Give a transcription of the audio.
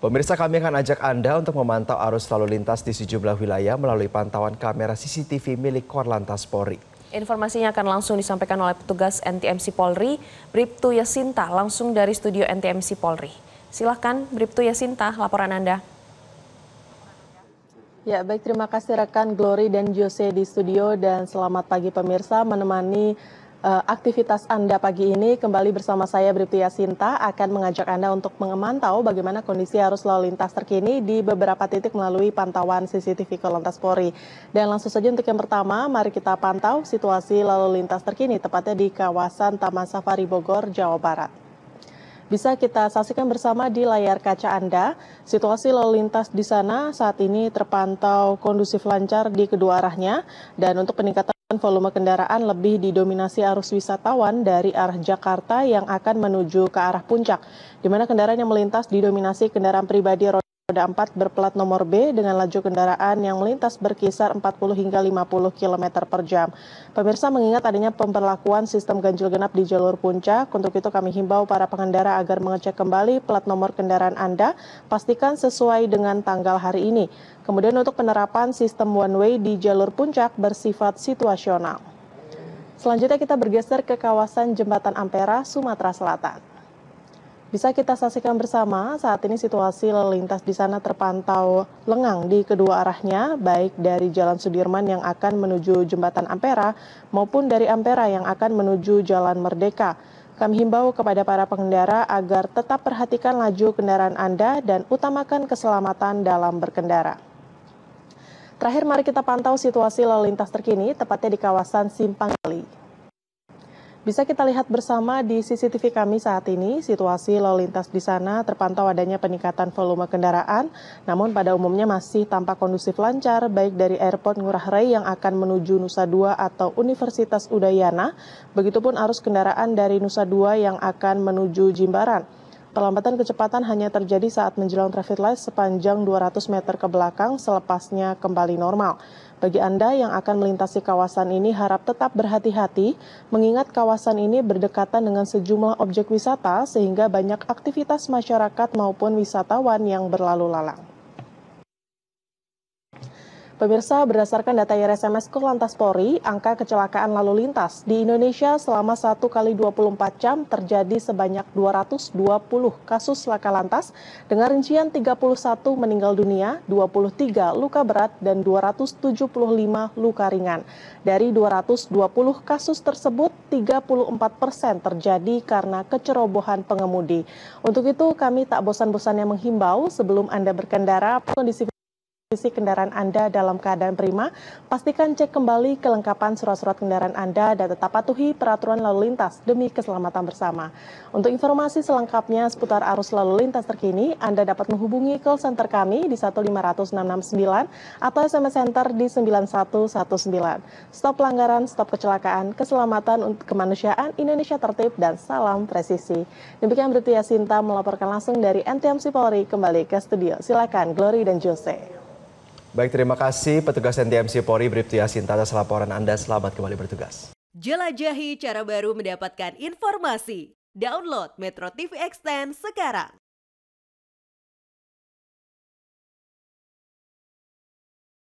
Pemirsa kami akan ajak Anda untuk memantau arus lalu lintas di sejumlah wilayah melalui pantauan kamera CCTV milik Korlantas Polri. Informasinya akan langsung disampaikan oleh petugas NTMC Polri, Briptu Yasinta langsung dari studio NTMC Polri. Silahkan Briptu Yasinta, laporan Anda. Ya, baik terima kasih rekan Glory dan Jose di studio dan selamat pagi pemirsa menemani Eh, aktivitas Anda pagi ini. Kembali bersama saya Bripti Sinta akan mengajak Anda untuk mengemantau bagaimana kondisi arus lalu lintas terkini di beberapa titik melalui pantauan CCTV Kolontas Polri. Dan langsung saja untuk yang pertama, mari kita pantau situasi lalu lintas terkini tepatnya di kawasan Taman Safari Bogor, Jawa Barat bisa kita saksikan bersama di layar kaca Anda. Situasi lalu lintas di sana saat ini terpantau kondusif lancar di kedua arahnya dan untuk peningkatan volume kendaraan lebih didominasi arus wisatawan dari arah Jakarta yang akan menuju ke arah puncak, di mana kendaraan yang melintas didominasi kendaraan pribadi roda roda 4 berplat nomor B dengan laju kendaraan yang melintas berkisar 40 hingga 50 km per jam. Pemirsa mengingat adanya pemberlakuan sistem ganjil genap di jalur puncak, untuk itu kami himbau para pengendara agar mengecek kembali plat nomor kendaraan Anda, pastikan sesuai dengan tanggal hari ini. Kemudian untuk penerapan sistem one way di jalur puncak bersifat situasional. Selanjutnya kita bergeser ke kawasan Jembatan Ampera, Sumatera Selatan. Bisa kita saksikan bersama, saat ini situasi lalu lintas di sana terpantau lengang di kedua arahnya, baik dari Jalan Sudirman yang akan menuju Jembatan Ampera maupun dari Ampera yang akan menuju Jalan Merdeka. Kami himbau kepada para pengendara agar tetap perhatikan laju kendaraan Anda dan utamakan keselamatan dalam berkendara. Terakhir, mari kita pantau situasi lalu lintas terkini, tepatnya di kawasan Simpang Kali. Bisa kita lihat bersama di CCTV kami saat ini, situasi lalu lintas di sana terpantau adanya peningkatan volume kendaraan, namun pada umumnya masih tampak kondusif lancar, baik dari airport Ngurah Rai yang akan menuju Nusa Dua atau Universitas Udayana, begitupun arus kendaraan dari Nusa Dua yang akan menuju Jimbaran. Perlambatan kecepatan hanya terjadi saat menjelang traffic light sepanjang 200 meter ke belakang, selepasnya kembali normal. Bagi Anda yang akan melintasi kawasan ini harap tetap berhati-hati mengingat kawasan ini berdekatan dengan sejumlah objek wisata sehingga banyak aktivitas masyarakat maupun wisatawan yang berlalu lalang. Pemirsa, berdasarkan data YRSMS Lantas Polri, angka kecelakaan lalu lintas di Indonesia selama 1 kali 24 jam terjadi sebanyak 220 kasus laka lantas dengan rincian 31 meninggal dunia, 23 luka berat, dan 275 luka ringan. Dari 220 kasus tersebut, 34 persen terjadi karena kecerobohan pengemudi. Untuk itu, kami tak bosan-bosannya menghimbau sebelum Anda berkendara, kondisi kondisi kendaraan Anda dalam keadaan prima, pastikan cek kembali kelengkapan surat-surat kendaraan Anda dan tetap patuhi peraturan lalu lintas demi keselamatan bersama. Untuk informasi selengkapnya seputar arus lalu lintas terkini, Anda dapat menghubungi call center kami di 15669 atau SMS center di 9119. Stop pelanggaran, stop kecelakaan, keselamatan untuk kemanusiaan Indonesia tertib dan salam presisi. Demikian berita Sinta melaporkan langsung dari NTMC Polri kembali ke studio. Silakan Glory dan Jose. Baik, terima kasih petugas NTMC Polri Bripti Sinta atas laporan Anda. Selamat kembali bertugas. Jelajahi cara baru mendapatkan informasi. Download Metro TV Extend sekarang.